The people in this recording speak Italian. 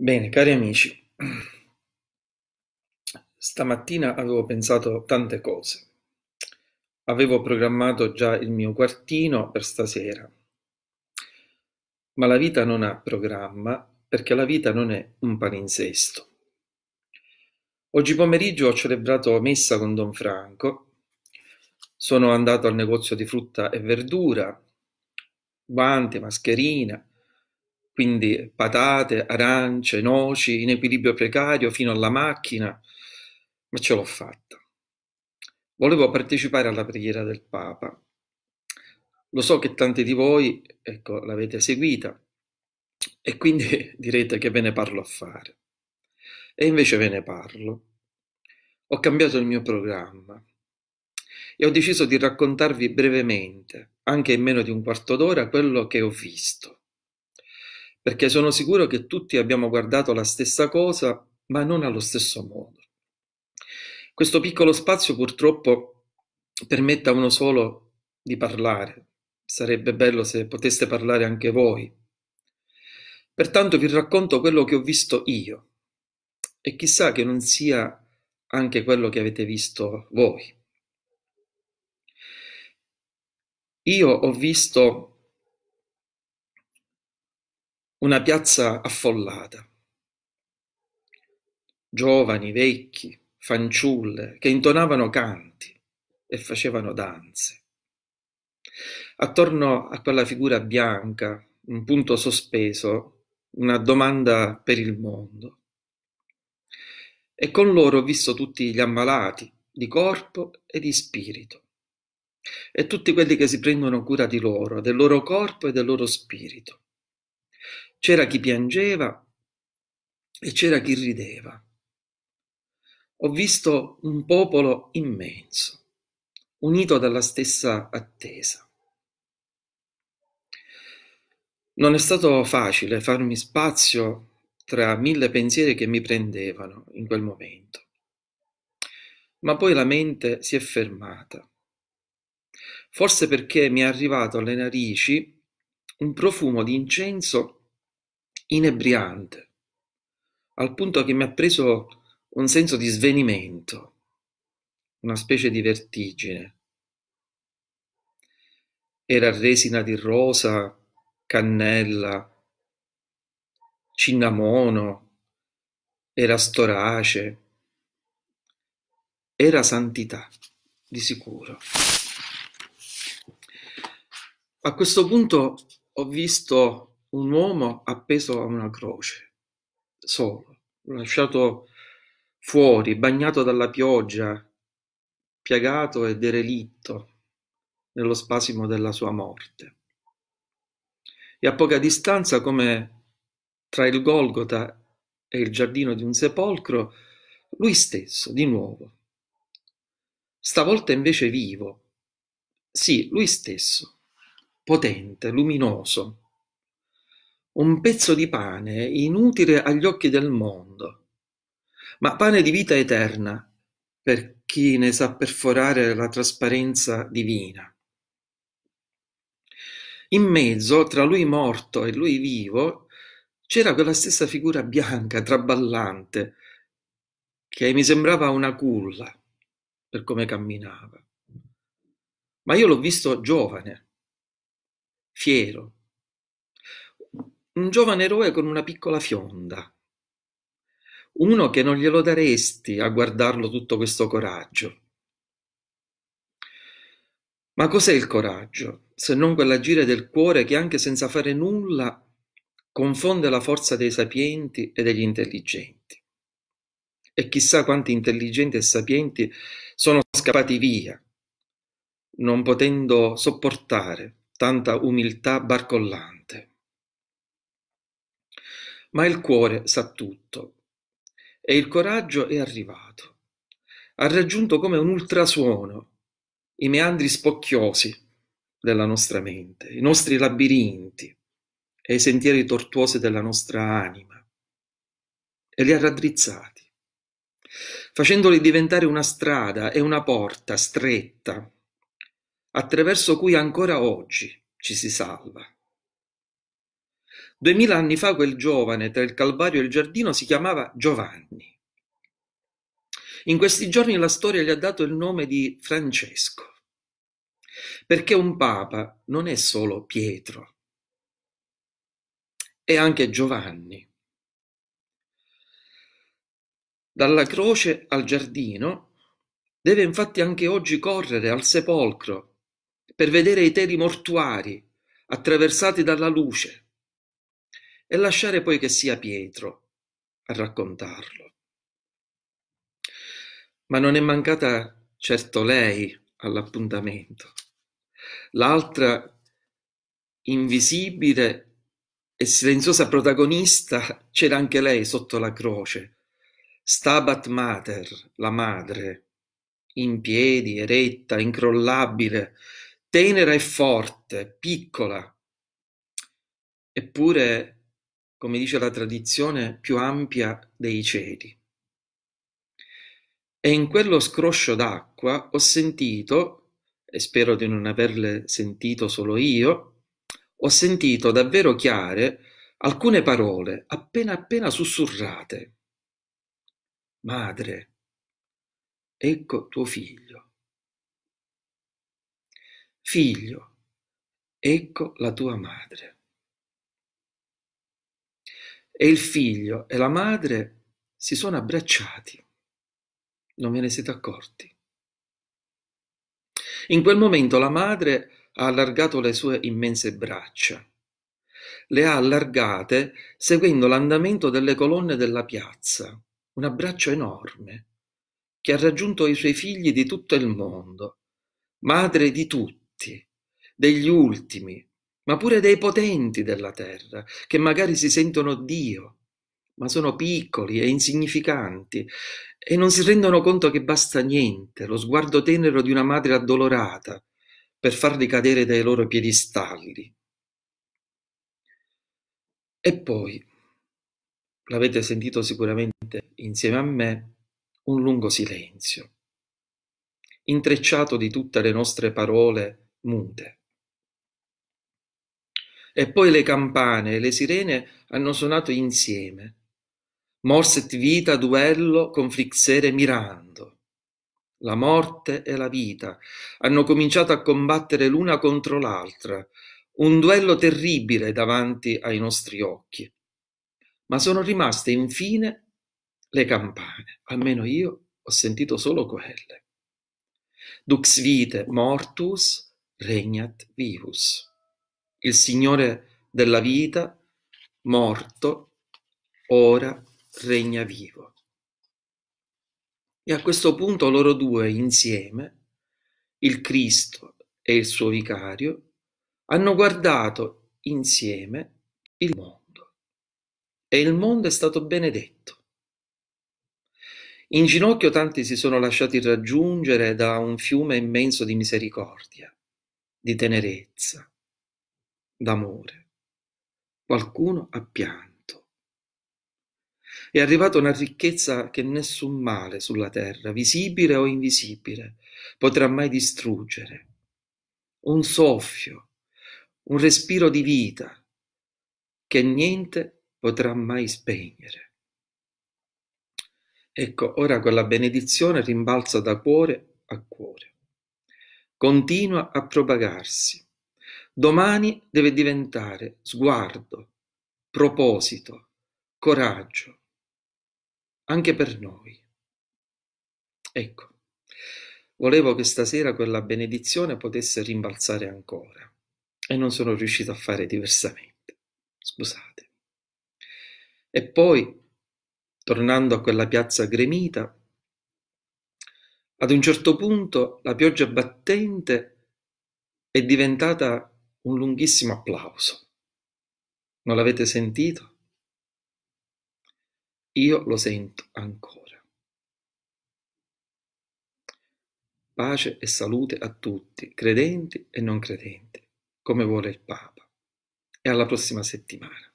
Bene, cari amici, stamattina avevo pensato tante cose. Avevo programmato già il mio quartino per stasera, ma la vita non ha programma perché la vita non è un palinsesto. Oggi pomeriggio ho celebrato messa con Don Franco, sono andato al negozio di frutta e verdura, guanti, mascherina, quindi patate, arance, noci in equilibrio precario fino alla macchina, ma ce l'ho fatta. Volevo partecipare alla preghiera del Papa. Lo so che tanti di voi ecco, l'avete seguita e quindi direte che ve ne parlo a fare. E invece ve ne parlo. Ho cambiato il mio programma e ho deciso di raccontarvi brevemente, anche in meno di un quarto d'ora, quello che ho visto perché sono sicuro che tutti abbiamo guardato la stessa cosa, ma non allo stesso modo. Questo piccolo spazio purtroppo permette a uno solo di parlare. Sarebbe bello se poteste parlare anche voi. Pertanto vi racconto quello che ho visto io e chissà che non sia anche quello che avete visto voi. Io ho visto una piazza affollata. Giovani, vecchi, fanciulle che intonavano canti e facevano danze. Attorno a quella figura bianca, un punto sospeso, una domanda per il mondo. E con loro ho visto tutti gli ammalati di corpo e di spirito e tutti quelli che si prendono cura di loro, del loro corpo e del loro spirito. C'era chi piangeva e c'era chi rideva. Ho visto un popolo immenso, unito dalla stessa attesa. Non è stato facile farmi spazio tra mille pensieri che mi prendevano in quel momento. Ma poi la mente si è fermata, forse perché mi è arrivato alle narici un profumo di incenso inebriante, al punto che mi ha preso un senso di svenimento, una specie di vertigine. Era resina di rosa, cannella, cinnamono, era storace, era santità, di sicuro. A questo punto ho visto un uomo appeso a una croce, solo, lasciato fuori, bagnato dalla pioggia, piagato e derelitto nello spasimo della sua morte. E a poca distanza, come tra il Golgota e il giardino di un sepolcro, lui stesso, di nuovo. Stavolta invece vivo, sì, lui stesso, potente, luminoso, un pezzo di pane inutile agli occhi del mondo, ma pane di vita eterna per chi ne sa perforare la trasparenza divina. In mezzo, tra lui morto e lui vivo, c'era quella stessa figura bianca, traballante, che mi sembrava una culla per come camminava. Ma io l'ho visto giovane, fiero, un giovane eroe con una piccola fionda. Uno che non glielo daresti a guardarlo tutto questo coraggio. Ma cos'è il coraggio, se non quell'agire del cuore che anche senza fare nulla confonde la forza dei sapienti e degli intelligenti? E chissà quanti intelligenti e sapienti sono scappati via, non potendo sopportare tanta umiltà barcollante. Ma il cuore sa tutto e il coraggio è arrivato. Ha raggiunto come un ultrasuono i meandri spocchiosi della nostra mente, i nostri labirinti e i sentieri tortuosi della nostra anima e li ha raddrizzati, facendoli diventare una strada e una porta stretta attraverso cui ancora oggi ci si salva. Duemila anni fa quel giovane tra il Calvario e il giardino si chiamava Giovanni. In questi giorni la storia gli ha dato il nome di Francesco, perché un papa non è solo Pietro, è anche Giovanni. Dalla croce al giardino deve infatti anche oggi correre al sepolcro per vedere i teli mortuari attraversati dalla luce e lasciare poi che sia Pietro a raccontarlo. Ma non è mancata certo lei all'appuntamento, l'altra invisibile e silenziosa protagonista c'era anche lei sotto la croce, Stabat Mater, la madre, in piedi, eretta, incrollabile, tenera e forte, piccola. Eppure come dice la tradizione, più ampia dei cieli. E in quello scroscio d'acqua ho sentito, e spero di non averle sentito solo io, ho sentito davvero chiare alcune parole appena appena sussurrate. Madre, ecco tuo figlio. Figlio, ecco la tua madre. E il figlio e la madre si sono abbracciati. Non ve ne siete accorti. In quel momento la madre ha allargato le sue immense braccia. Le ha allargate seguendo l'andamento delle colonne della piazza, un abbraccio enorme, che ha raggiunto i suoi figli di tutto il mondo, madre di tutti, degli ultimi, ma pure dei potenti della terra, che magari si sentono Dio, ma sono piccoli e insignificanti e non si rendono conto che basta niente, lo sguardo tenero di una madre addolorata, per farli cadere dai loro piedistalli. E poi, l'avete sentito sicuramente insieme a me, un lungo silenzio, intrecciato di tutte le nostre parole mute e poi le campane e le sirene hanno suonato insieme. Morset vita duello con Flixere mirando. La morte e la vita hanno cominciato a combattere l'una contro l'altra, un duello terribile davanti ai nostri occhi. Ma sono rimaste infine le campane, almeno io ho sentito solo quelle. Dux vite mortus regnat vivus il Signore della vita, morto, ora regna vivo. E a questo punto loro due insieme, il Cristo e il suo vicario, hanno guardato insieme il mondo. E il mondo è stato benedetto. In ginocchio tanti si sono lasciati raggiungere da un fiume immenso di misericordia, di tenerezza, d'amore. Qualcuno ha pianto. È arrivata una ricchezza che nessun male sulla terra, visibile o invisibile, potrà mai distruggere. Un soffio, un respiro di vita che niente potrà mai spegnere. Ecco, ora quella benedizione rimbalza da cuore a cuore. Continua a propagarsi Domani deve diventare sguardo, proposito, coraggio, anche per noi. Ecco, volevo che stasera quella benedizione potesse rimbalzare ancora e non sono riuscito a fare diversamente. Scusate. E poi, tornando a quella piazza gremita, ad un certo punto la pioggia battente è diventata un lunghissimo applauso. Non l'avete sentito? Io lo sento ancora. Pace e salute a tutti, credenti e non credenti, come vuole il Papa. E alla prossima settimana.